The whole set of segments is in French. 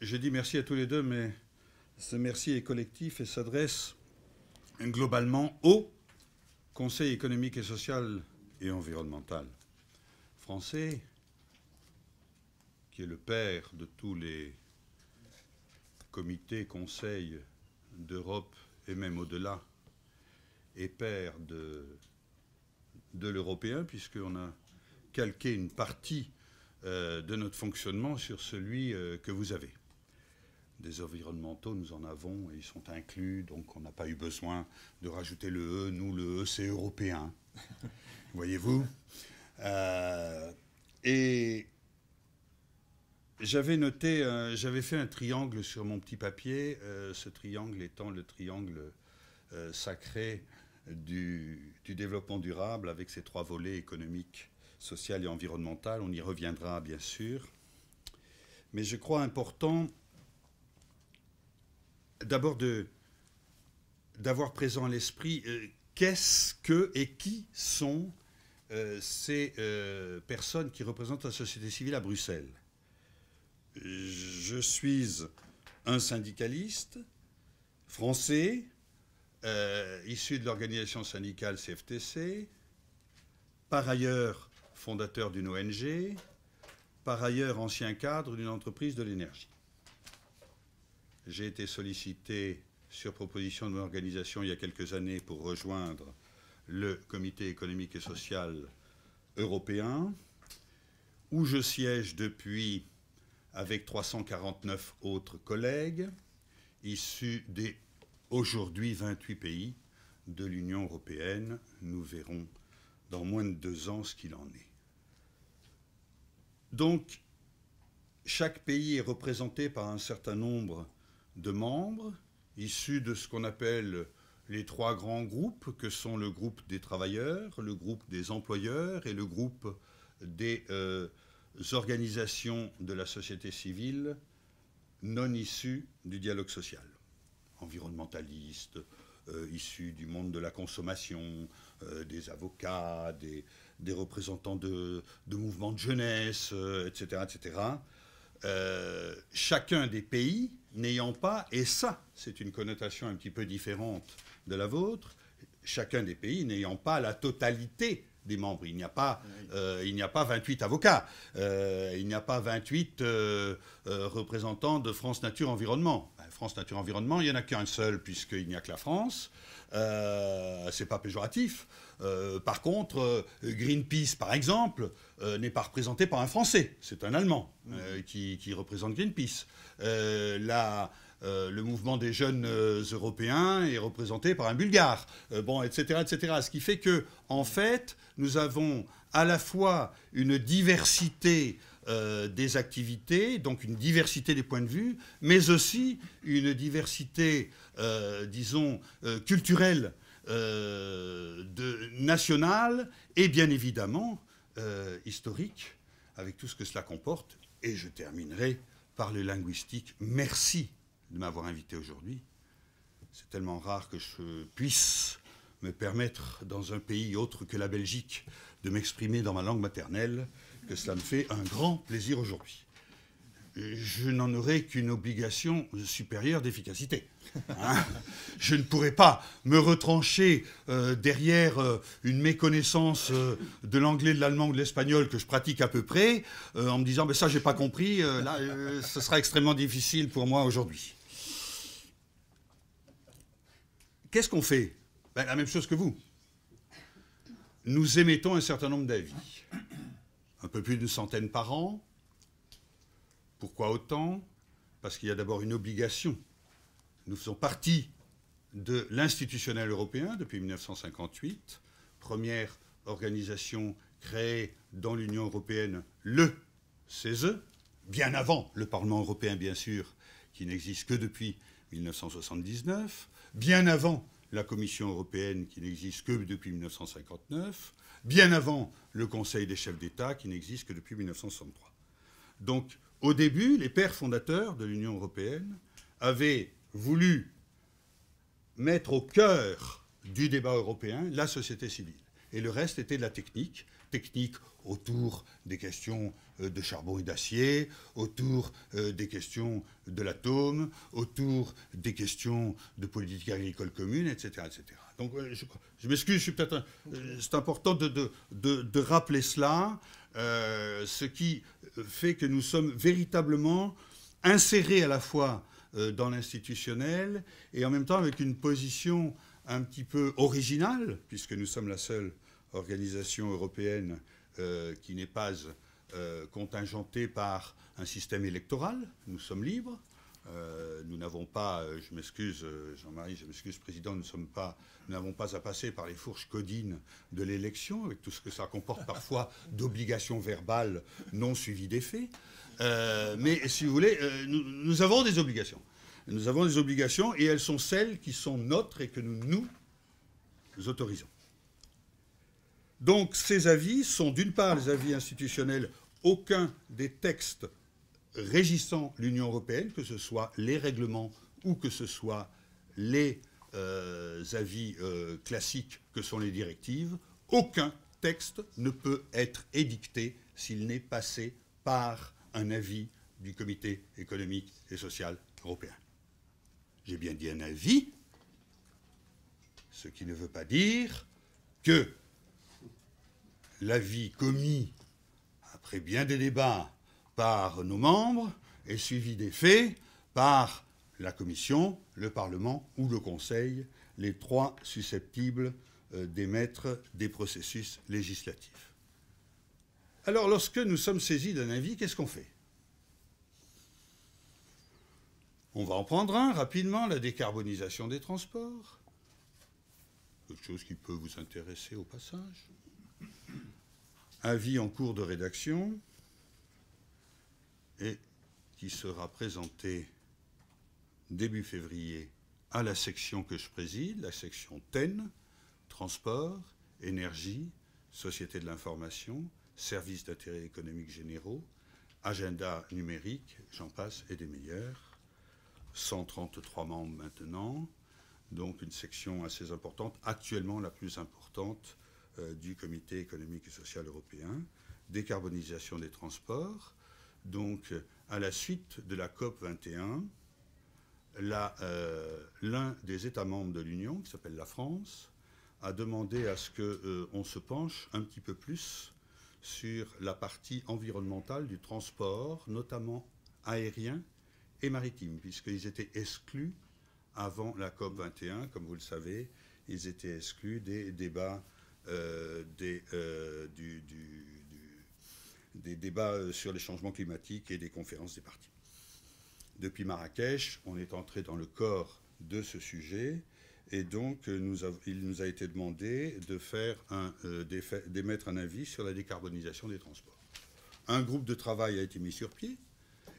J'ai dit merci à tous les deux, mais ce merci est collectif et s'adresse globalement au Conseil économique et social et environnemental français, qui est le père de tous les comités, conseils d'Europe et même au-delà, et père de, de l'européen, puisqu'on a calqué une partie euh, de notre fonctionnement sur celui euh, que vous avez des environnementaux, nous en avons et ils sont inclus, donc on n'a pas eu besoin de rajouter le E. Nous, le E, c'est européen, voyez-vous. Euh, et j'avais noté, euh, j'avais fait un triangle sur mon petit papier, euh, ce triangle étant le triangle sacré du, du, développement durable avec ses trois volets économiques, social et environnemental. On y reviendra bien sûr. Mais je crois important d'abord d'avoir présent à l'esprit euh, qu'est-ce que et qui sont euh, ces euh, personnes qui représentent la société civile à Bruxelles. Je suis un syndicaliste français, issu de l'organisation syndicale CFTC, par ailleurs fondateur d'une ONG, par ailleurs ancien cadre d'une entreprise de l'énergie. J'ai été sollicité sur proposition de mon organisation il y a quelques années pour rejoindre le Comité économique et social européen, où je siège depuis avec 349 autres collègues issus des aujourd'hui 28 pays de l'Union européenne. Nous verrons dans moins de deux ans ce qu'il en est. Donc, chaque pays est représenté par un certain nombre de membres issus de ce qu'on appelle les trois grands groupes que sont le groupe des travailleurs, le groupe des employeurs et le groupe des euh, organisations de la société civile non issus du dialogue social, environnementalistes, euh, issus du monde de la consommation, euh, des avocats, des, représentants de, de, mouvements de jeunesse, etc., etc., euh, chacun des pays n'ayant pas, et ça c'est une connotation un petit peu différente de la vôtre, chacun des pays n'ayant pas la totalité des membres. Il n'y a pas, a pas 28 avocats, il n'y a pas 28 euh, euh, euh, représentants de France Nature Environnement. Ben, France Nature Environnement, il n'y en a qu'un seul puisqu'il n'y a que la France. c'est pas péjoratif. par contre, Greenpeace, par exemple, n'est pas représenté par un Français. C'est un Allemand qui, qui, représente Greenpeace. la euh, le mouvement des jeunes euh, européens est représenté par un Bulgare, euh, bon, etc., etc. Ce qui fait que, en fait, nous avons à la fois une diversité des activités, donc une diversité des points de vue, mais aussi une diversité, disons, culturelle, nationale et bien évidemment historique, avec tout ce que cela comporte. Et je terminerai par le linguistique. Merci de m'avoir invité aujourd'hui. C'est tellement rare que je puisse me permettre, dans un pays autre que la Belgique, de m'exprimer dans ma langue maternelle, que cela me fait un grand plaisir aujourd'hui. Je n'en aurai qu'une obligation supérieure d'efficacité. Hein. je ne pourrai pas me retrancher euh, derrière euh, une méconnaissance euh, de l'anglais, de l'allemand ou de l'espagnol que je pratique à peu près, en me disant mais ça n'ai pas compris. là, ce sera extrêmement difficile pour moi aujourd'hui. qu'est-ce qu'on fait ben, La même chose que vous. Nous émettons un certain nombre d'avis. Un peu plus d'une centaine par an. Pourquoi autant Parce qu'il y a d'abord une obligation. Nous faisons partie de l'institutionnel européen depuis 1958, première organisation créée dans l'Union européenne, le CESE, bien avant le Parlement européen bien sûr, qui n'existe que depuis 1979 bien avant la Commission européenne qui n'existe que depuis 1959, bien avant le Conseil des chefs d'État qui n'existe que depuis 1963. Donc, au début, les pères fondateurs de l'Union européenne avaient voulu mettre au cœur du débat européen la société civile. Et le reste était de la technique techniques autour des questions euh, de charbon et d'acier, autour euh, des questions de l'atome, autour des questions de politique agricole commune, etc. etc. Donc euh, je, m'excuse, c'est important de, de, rappeler cela, ce qui fait que nous sommes véritablement insérés à la fois dans l'institutionnel et en même temps avec une position un petit peu originale, puisque nous sommes la seule organisation européenne euh, qui n'est pas euh, contingentée par un système électoral. Nous sommes libres. Euh, nous n'avons pas, je m'excuse Jean-Marie, je m'excuse Président, nous n'avons pas, pas à passer par les fourches codines de l'élection, avec tout ce que ça comporte parfois d'obligations verbales non suivies des faits. mais si vous voulez, nous avons des obligations. Nous avons des obligations et elles sont celles qui sont nôtres et que nous nous autorisons. Donc ces avis sont d'une part les avis institutionnels, aucun des textes régissant l'Union européenne, que ce soit les règlements ou que ce soit les euh, avis euh, classiques que sont les directives, aucun texte ne peut être édicté s'il n'est passé par un avis du Comité économique et social européen. J'ai bien dit un avis, ce qui ne veut pas dire que l'avis commis, après bien des débats, par nos membres est suivi des faits par la Commission, le Parlement ou le Conseil, les trois susceptibles euh, d'émettre des processus législatifs. Alors lorsque nous sommes saisis d'un avis, qu'est-ce qu'on fait On va en prendre un rapidement, la décarbonisation des transports, quelque chose qui peut vous intéresser au passage avis en cours de rédaction et qui sera présenté début février à la section que je préside, la section TEN, transport, énergie, société de l'information, services d'intérêt économique généraux, agenda numérique, j'en passe, et des meilleurs. 133 membres maintenant, donc une section assez importante, actuellement la plus importante euh, du Comité économique et social européen, décarbonisation des transports. Donc, euh, à la suite de la COP 21, euh, l'un des États membres de l'Union, qui s'appelle la France, a demandé à ce qu'on se penche un petit peu plus sur la partie environnementale du transport, notamment aérien et maritime, puisqu'ils étaient exclus avant la COP 21, comme vous le savez, ils étaient exclus des débats euh, euh, des, débats euh, sur les changements climatiques et des conférences des partis. Depuis Marrakech, on est entré dans le corps de ce sujet. Et donc, nous il nous a été demandé de d'émettre un avis sur la décarbonisation des transports. Un groupe de travail a été mis sur pied,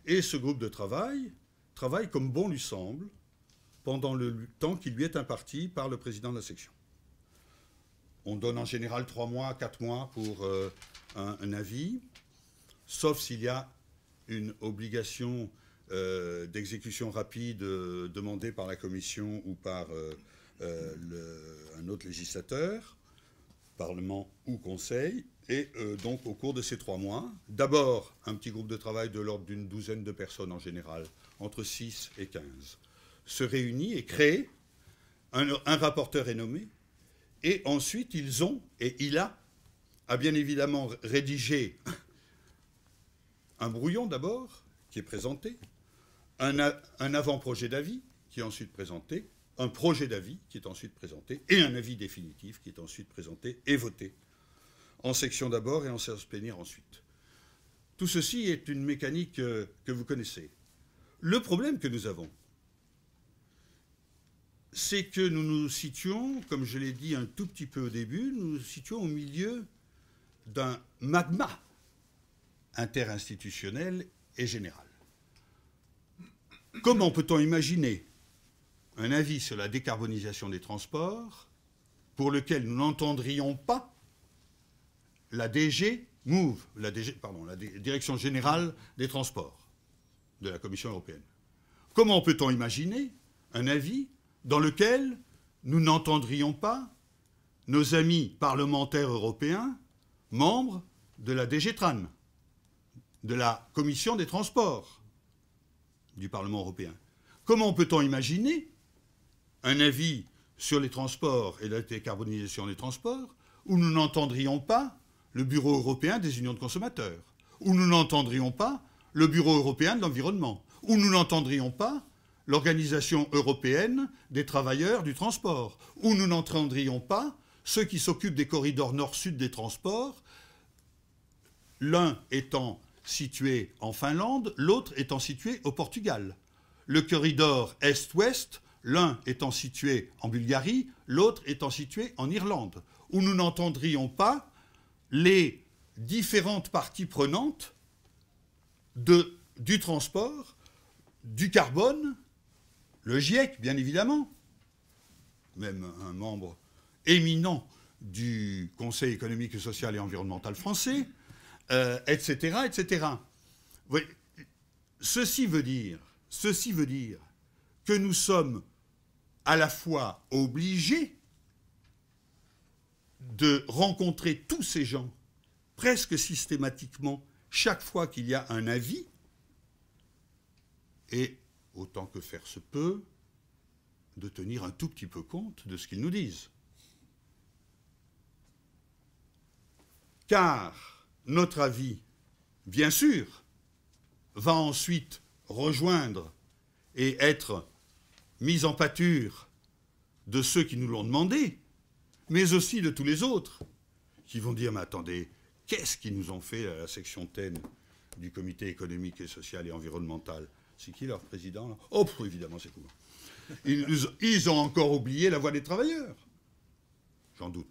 et ce groupe de travail travaille comme bon lui semble pendant le temps qui lui est imparti par le président de la section. On donne en général trois mois, quatre mois pour euh, un, avis, sauf s'il y a une obligation euh, d'exécution rapide euh, demandée par la Commission ou par un autre législateur, Parlement ou Conseil. Et donc au cours de ces trois mois, d'abord un petit groupe de travail de l'ordre d'une douzaine de personnes en général, entre 6 et 15, se réunit et crée, un rapporteur est nommé, et ensuite, ils ont, et il a, a bien évidemment rédigé un brouillon d'abord, qui est présenté, un, avant-projet d'avis, qui est ensuite présenté, un projet d'avis, qui est ensuite présenté, et un avis définitif, qui est ensuite présenté et voté, en section d'abord et en séance plénière ensuite. Tout ceci est une mécanique euh, que vous connaissez. Le problème que nous avons, c'est que nous nous situons, comme je l'ai dit un tout petit peu au début, nous nous situons au milieu d'un magma interinstitutionnel et général. Comment peut-on imaginer un avis sur la décarbonisation des transports pour lequel nous n'entendrions pas la DG MOVE, la, la Direction générale des transports de la Commission européenne Comment peut-on imaginer un avis dans lequel nous n'entendrions pas nos amis parlementaires européens, membres de la DGTRAN, de la Commission des transports du Parlement européen. Comment peut-on imaginer un avis sur les transports et la décarbonisation des transports où nous n'entendrions pas le Bureau européen des unions de consommateurs, où nous n'entendrions pas le Bureau européen de l'environnement, où nous n'entendrions pas l'Organisation européenne des travailleurs du transport, où nous n'entendrions pas ceux qui s'occupent des corridors nord-sud des transports, l'un étant situé en Finlande, l'autre étant situé au Portugal. Le corridor est-ouest, l'un étant situé en Bulgarie, l'autre étant situé en Irlande, où nous n'entendrions pas les différentes parties prenantes du transport, du carbone, le GIEC, bien évidemment, même un membre éminent du Conseil économique, social et environnemental français, etc., euh, etc. Ceci veut dire, ceci veut dire que nous sommes à la fois obligés de rencontrer tous ces gens presque systématiquement chaque fois qu'il y a un avis et autant que faire se peut, de tenir un tout petit peu compte de ce qu'ils nous disent. Car notre avis, bien sûr, va ensuite rejoindre et être mis en pâture de ceux qui nous l'ont demandé, mais aussi de tous les autres, qui vont dire, mais attendez, qu'est-ce qu'ils nous ont fait à la section TEN du Comité économique et social et environnemental c'est qui leur président Oh, évidemment, c'est Ils, ont encore oublié la voix des travailleurs. J'en doute.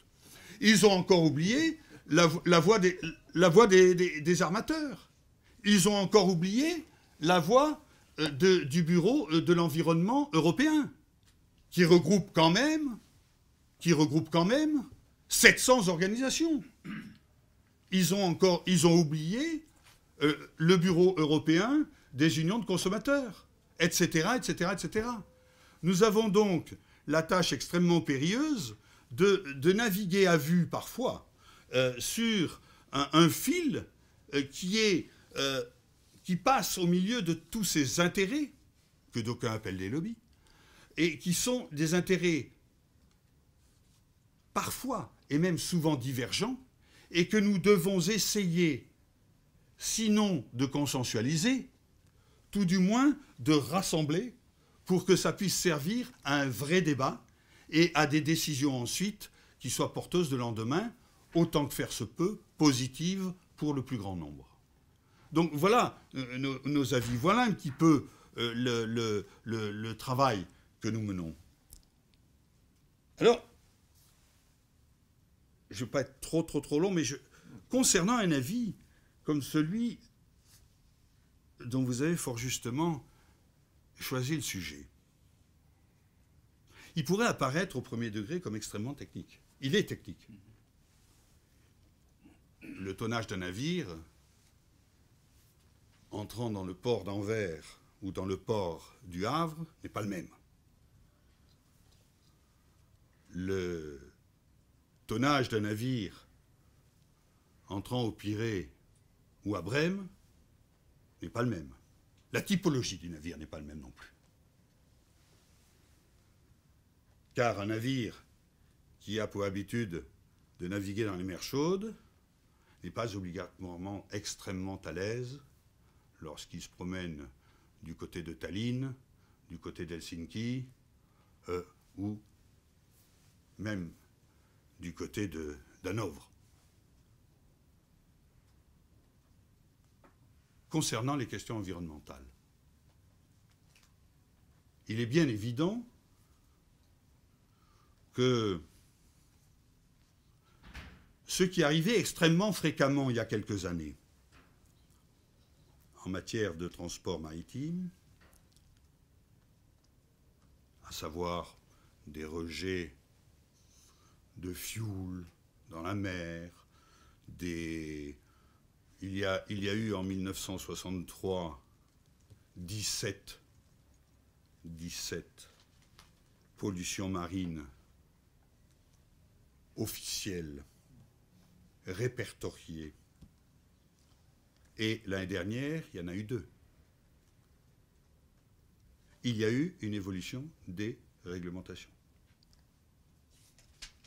Ils ont encore oublié la, voix, des, la voix des, armateurs. Ils ont encore oublié la voix euh, du bureau euh, de l'environnement européen, qui regroupe quand même, qui regroupe quand même 700 organisations. Ils ont encore, ils ont oublié euh, le bureau européen des unions de consommateurs, etc., etc., etc. Nous avons donc la tâche extrêmement périlleuse de, naviguer à vue parfois euh, sur un, fil euh, qui, est, euh, qui passe au milieu de tous ces intérêts que d'aucuns appellent des lobbies et qui sont des intérêts parfois et même souvent divergents et que nous devons essayer sinon de consensualiser, tout du moins de rassembler pour que ça puisse servir à un vrai débat et à des décisions ensuite qui soient porteuses de lendemain, autant que faire se peut, positives pour le plus grand nombre. Donc voilà euh, nos, avis, voilà un petit peu euh, le, travail que nous menons. Alors, je ne vais pas être trop trop trop long, mais je, concernant un avis comme celui dont vous avez fort justement choisi le sujet. Il pourrait apparaître au premier degré comme extrêmement technique. Il est technique. Le tonnage d'un navire, entrant dans le port d'Anvers ou dans le port du Havre, n'est pas le même. Le tonnage d'un navire entrant au Pirée ou à Brême n'est pas le même. La typologie du navire n'est pas le même non plus. Car un navire qui a pour habitude de naviguer dans les mers chaudes n'est pas obligatoirement extrêmement à l'aise lorsqu'il se promène du côté de Tallinn, du côté d'Helsinki, euh, ou même du côté de concernant les questions environnementales. Il est bien évident que ce qui arrivait extrêmement fréquemment il y a quelques années en matière de transport maritime, à savoir des rejets de fioul dans la mer, des il y, a, eu en 1963 17, 17 pollutions marines officielles, répertoriées. Et l'année dernière, il y en a eu deux. Il y a eu une évolution des réglementations.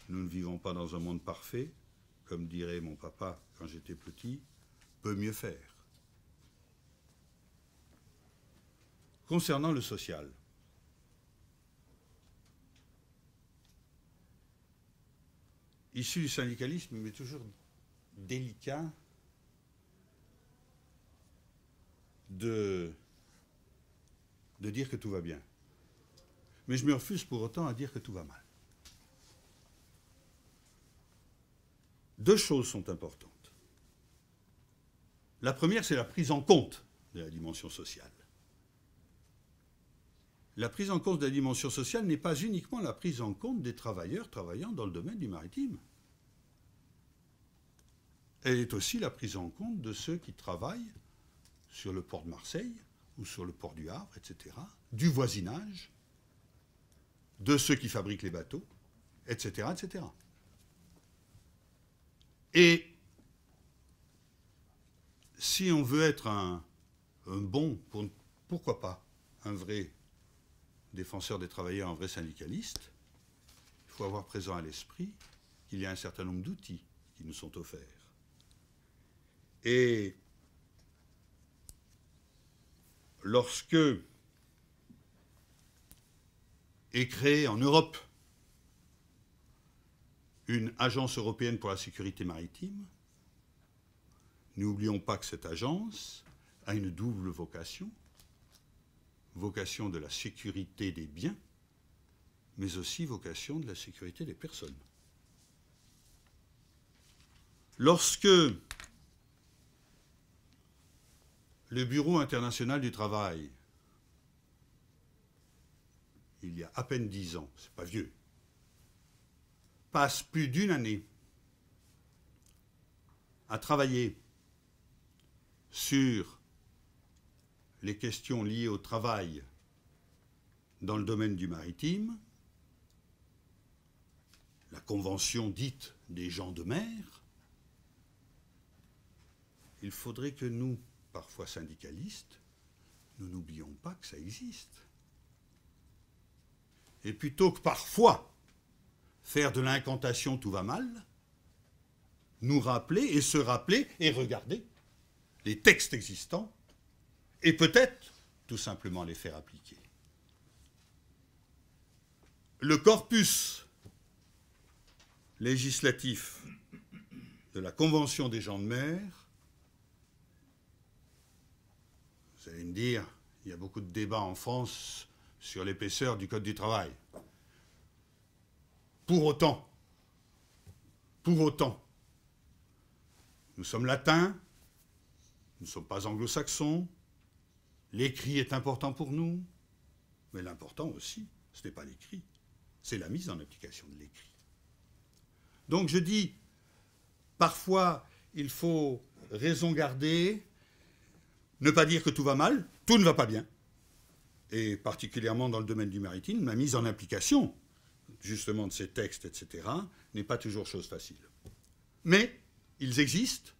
Nous ne vivons pas dans un monde parfait, comme dirait mon papa quand j'étais petit, peut mieux faire. Concernant le social, issu du syndicalisme, mais toujours délicat de, de dire que tout va bien. Mais je me refuse pour autant à dire que tout va mal. Deux choses sont importantes. La première, c'est la prise en compte de la dimension sociale. La prise en compte de la dimension sociale n'est pas uniquement la prise en compte des travailleurs travaillant dans le domaine du maritime. Elle est aussi la prise en compte de ceux qui travaillent sur le port de Marseille ou sur le port du Havre, etc., du voisinage, de ceux qui fabriquent les bateaux, etc., etc. Et si on veut être un, bon, pourquoi pas, un vrai défenseur des travailleurs, un vrai syndicaliste, il faut avoir présent à l'esprit qu'il y a un certain nombre d'outils qui nous sont offerts. Et lorsque est créée en Europe une agence européenne pour la sécurité maritime, N'oublions pas que cette agence a une double vocation, vocation de la sécurité des biens, mais aussi vocation de la sécurité des personnes. Lorsque le Bureau international du travail, il y a à peine dix ans, c'est pas vieux, passe plus d'une année à travailler sur les questions liées au travail dans le domaine du maritime, la convention dite des gens de mer, il faudrait que nous, parfois syndicalistes, nous n'oublions pas que ça existe. Et plutôt que parfois faire de l'incantation tout va mal, nous rappeler et se rappeler et regarder les textes existants et peut-être tout simplement les faire appliquer. Le corpus législatif de la Convention des gens de mer, vous allez me dire, il y a beaucoup de débats en France sur l'épaisseur du Code du travail. Pour autant, pour autant, nous sommes latins, nous ne sommes pas anglo-saxons. L'écrit est important pour nous. Mais l'important aussi, ce n'est pas l'écrit, c'est la mise en application de l'écrit. Donc je dis, parfois, il faut raison garder, ne pas dire que tout va mal, tout ne va pas bien. Et particulièrement dans le domaine du maritime, la mise en application, justement, de ces textes, etc., n'est pas toujours chose facile. Mais ils existent,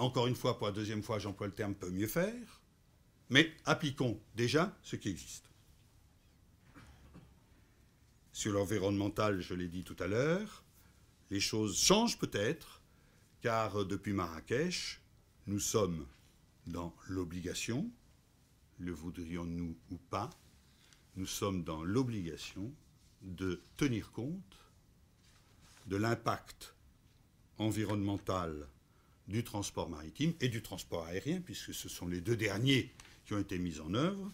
encore une fois, pour la deuxième fois, j'emploie le terme peut mieux faire, mais appliquons déjà ce qui existe. Sur l'environnemental, je l'ai dit tout à l'heure, les choses changent peut-être, car depuis Marrakech, nous sommes dans l'obligation, le voudrions-nous ou pas, nous sommes dans l'obligation de tenir compte de l'impact environnemental du transport maritime et du transport aérien, puisque ce sont les deux derniers qui ont été mis en œuvre,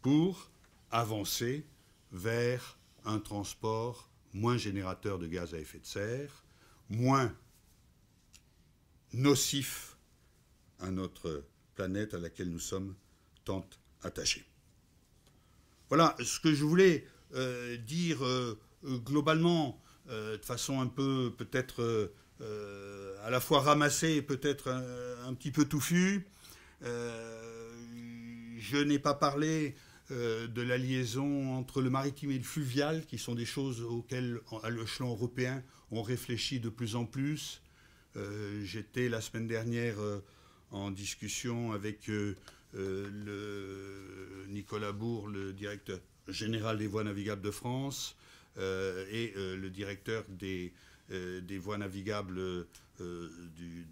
pour avancer vers un transport moins générateur de gaz à effet de serre, moins nocif à notre planète à laquelle nous sommes tant attachés. Voilà ce que je voulais euh, dire euh, globalement, euh, de façon un peu peut-être euh, à la fois ramassé et peut-être un, petit peu touffu. Euh, je n'ai pas parlé euh, de la liaison entre le maritime et le fluvial, qui sont des choses auxquelles, à l'échelon européen, on réfléchit de plus en plus. J'étais la semaine dernière en discussion avec Nicolas Bourg, le directeur général des voies navigables de France, et le directeur des euh, des voies navigables euh,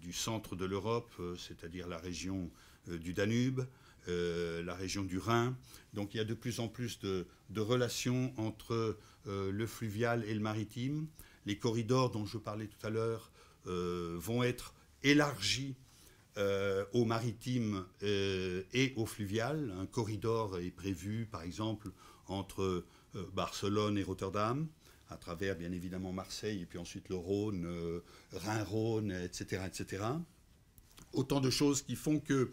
du, centre de l'Europe, euh, c'est-à-dire la région du Danube, la région du Rhin. Donc il y a de plus en plus de, relations entre le fluvial et le maritime. Les corridors dont je parlais tout à l'heure vont être élargis au maritime et au fluvial. Un corridor est prévu, par exemple, entre Barcelone et Rotterdam à travers bien évidemment Marseille et puis ensuite le Rhône, euh, Rhin-Rhône, etc., etc. Autant de choses qui font que,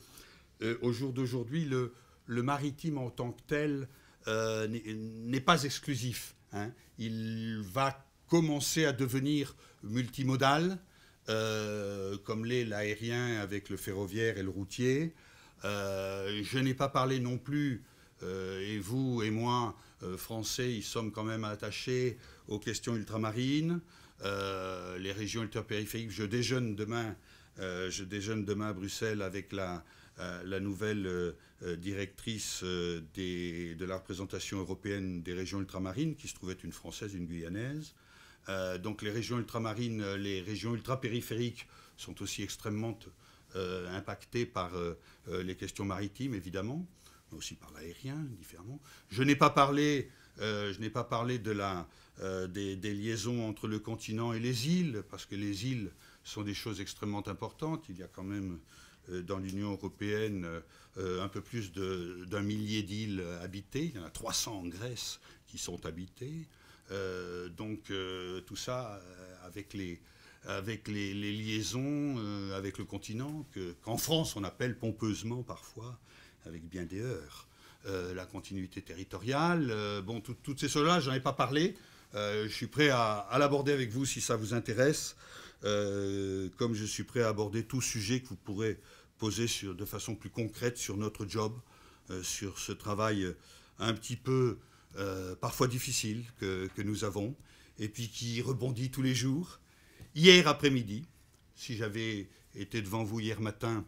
euh, au jour d'aujourd'hui, le, maritime en tant que tel euh, n'est pas exclusif. Hein. Il va commencer à devenir multimodal, comme l'est l'aérien avec le ferroviaire et le routier. je n'ai pas parlé non plus euh, et vous et moi, euh, Français, y sommes quand même attachés aux questions ultramarines, euh, les régions ultrapériphériques. Je déjeune demain, je déjeune demain à Bruxelles avec la, nouvelle directrice de la représentation européenne des régions ultramarines, qui se trouvait une Française, une Guyanaise. donc les régions ultramarines, les régions ultra-périphériques sont aussi extrêmement impactées par les questions maritimes, évidemment mais aussi par l'aérien, différemment. Je n'ai pas parlé, euh, je n'ai pas parlé de la, euh, des, liaisons entre le continent et les îles, parce que les îles sont des choses extrêmement importantes. Il y a quand même euh, dans l'Union européenne un peu plus d'un millier d'îles habitées. Il y en a 300 en Grèce qui sont habitées. donc tout ça avec les, avec les, liaisons avec le continent qu'en France on appelle pompeusement parfois avec bien des heures. Euh, la continuité territoriale, euh, bon, toutes ces choses-là, j'en ai pas parlé. Euh, je suis prêt à, l'aborder avec vous si ça vous intéresse, comme je suis prêt à aborder tout sujet que vous pourrez poser sur, de façon plus concrète sur notre job, sur ce travail un petit peu parfois difficile que nous avons, et puis qui rebondit tous les jours. Hier après-midi, si j'avais été devant vous hier matin,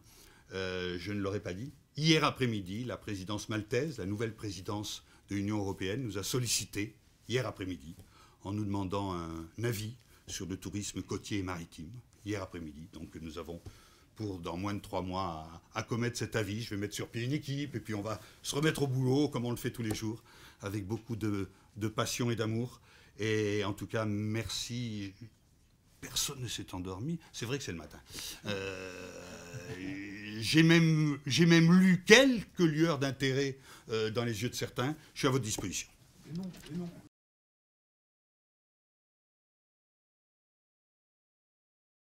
euh, je ne l'aurais pas dit. Hier après-midi, la présidence maltaise, la nouvelle présidence de l'Union européenne, nous a sollicité, hier après-midi, en nous demandant un avis sur le tourisme côtier et maritime, hier après-midi. Donc nous avons pour dans moins de trois mois à, commettre cet avis. Je vais mettre sur pied une équipe et puis on va se remettre au boulot comme on le fait tous les jours, avec beaucoup de, passion et d'amour. Et en tout cas, merci. Personne ne s'est endormi. C'est vrai que c'est le matin. Euh, j'ai même, même, lu quelques lueurs d'intérêt euh, dans les yeux de certains. Je suis à votre disposition.